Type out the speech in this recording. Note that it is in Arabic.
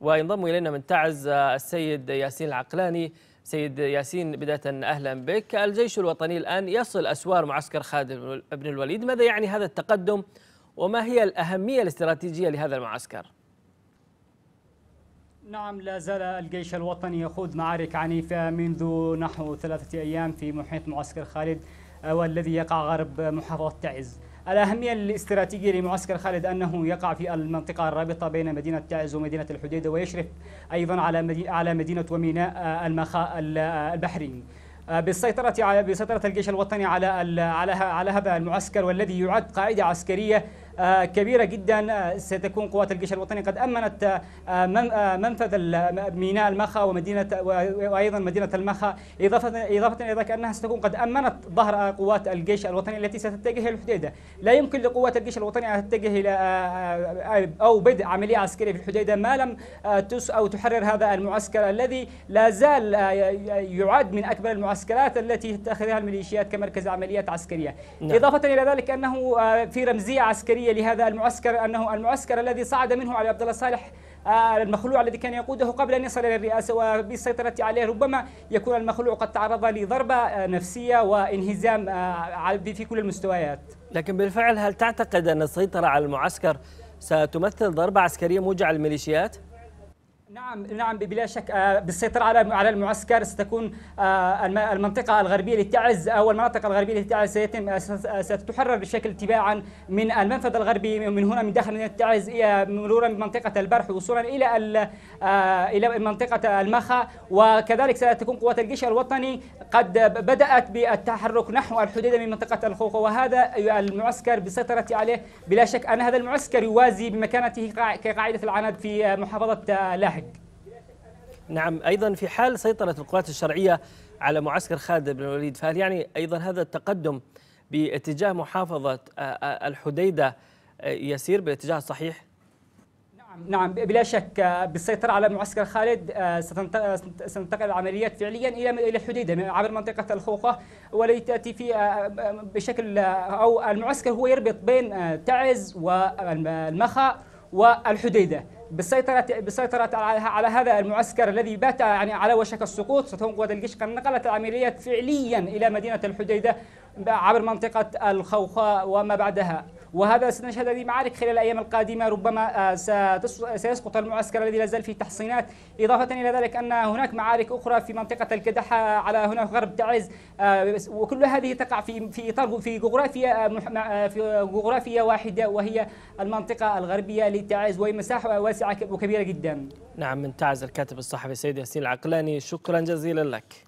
وينضم إلينا من تعز آه، السيد ياسين العقلاني سيد ياسين بداية أهلا بك الجيش الوطني الآن يصل أسوار معسكر خالد بن الوليد ماذا يعني هذا التقدم وما هي الأهمية الاستراتيجية لهذا المعسكر؟ نعم لا زال الجيش الوطني يخوض معارك عنيفة منذ نحو ثلاثة أيام في محيط معسكر خالد آه، والذي يقع غرب محافظة تعز الأهمية الاستراتيجية لمعسكر خالد أنه يقع في المنطقة الرابطة بين مدينة تعز ومدينة الحديدة ويشرف أيضا على على مدينة وميناء آه، المخاء آه، البحري آه، بالسيطرة على بسيطرة الجيش الوطني على على هذا المعسكر والذي يعد قاعدة عسكرية آه، كبيرة جدا آه، ستكون قوات الجيش الوطني قد أمنت آه، منفذ ميناء المخا ومدينة وأيضا مدينة المخا إضافة إضافة إلى ذلك أنها ستكون قد أمنت ظهر قوات الجيش الوطني التي ستتجه إلى الحديدة لا يمكن لقوات الجيش الوطني أن تتجه إلى أو بدء عملية عسكرية في الحديدة ما لم تس أو تحرر هذا المعسكر الذي لا زال يعد من أكبر المعسكرات التي تتخذها الميليشيات كمركز عمليات عسكرية نعم. إضافة إلى ذلك أنه في رمزية عسكرية العالميه لهذا المعسكر انه المعسكر الذي صعد منه علي عبد الله صالح آه، المخلوع الذي كان يقوده قبل ان يصل الى الرئاسه وبالسيطره عليه ربما يكون المخلوع قد تعرض لضربه آه، نفسيه وانهزام آه، في كل المستويات. لكن بالفعل هل تعتقد ان السيطره على المعسكر ستمثل ضربه عسكريه موجعه للميليشيات؟ نعم نعم بلا شك آه، بالسيطرة على على المعسكر ستكون آه، المنطقة الغربية للتعز أو المناطق الغربية للتعز سيتم آه، ستتحرر بشكل تباعا من المنفذ الغربي من هنا من داخل مدينة تعز مرورا بمنطقة البرح وصولا إلى إلى منطقة المخا وكذلك ستكون قوات الجيش الوطني قد بدأت بالتحرك نحو الحدود من منطقة الخوخة وهذا المعسكر بالسيطرة عليه بلا شك أن هذا المعسكر يوازي بمكانته كقاعدة العناد في محافظة لاحق نعم أيضا في حال سيطرة القوات الشرعية على معسكر خالد بن الوليد فهل يعني أيضا هذا التقدم باتجاه محافظة آه، آه، الحديدة آه، يسير بالاتجاه الصحيح؟ نعم،, نعم بلا شك بالسيطرة على معسكر خالد ستنتقل العمليات فعليا إلى إلى الحديدة عبر منطقة الخوخة والتي تأتي في بشكل أو المعسكر هو يربط بين تعز والمخا والحديدة بالسيطرة بالسيطرة على, هذا المعسكر الذي بات يعني على وشك السقوط قوات الجيش قد نقلت العمليات فعليا إلى مدينة الحديدة عبر منطقة الخوخاء وما بعدها وهذا سنشهد هذه معارك خلال الأيام القادمة ربما آه، سيسقط المعسكر الذي لا زال في تحصينات إضافة إلى ذلك أن هناك معارك أخرى في منطقة الكدحة على هنا غرب تعز آه، وكل هذه تقع في في إطار في جغرافيا آه، في جغرافيا واحدة وهي المنطقة الغربية لتعز وهي مساحة واسعة وكبيرة جدا نعم من تعز الكاتب الصحفي سيد ياسين العقلاني شكرا جزيلا لك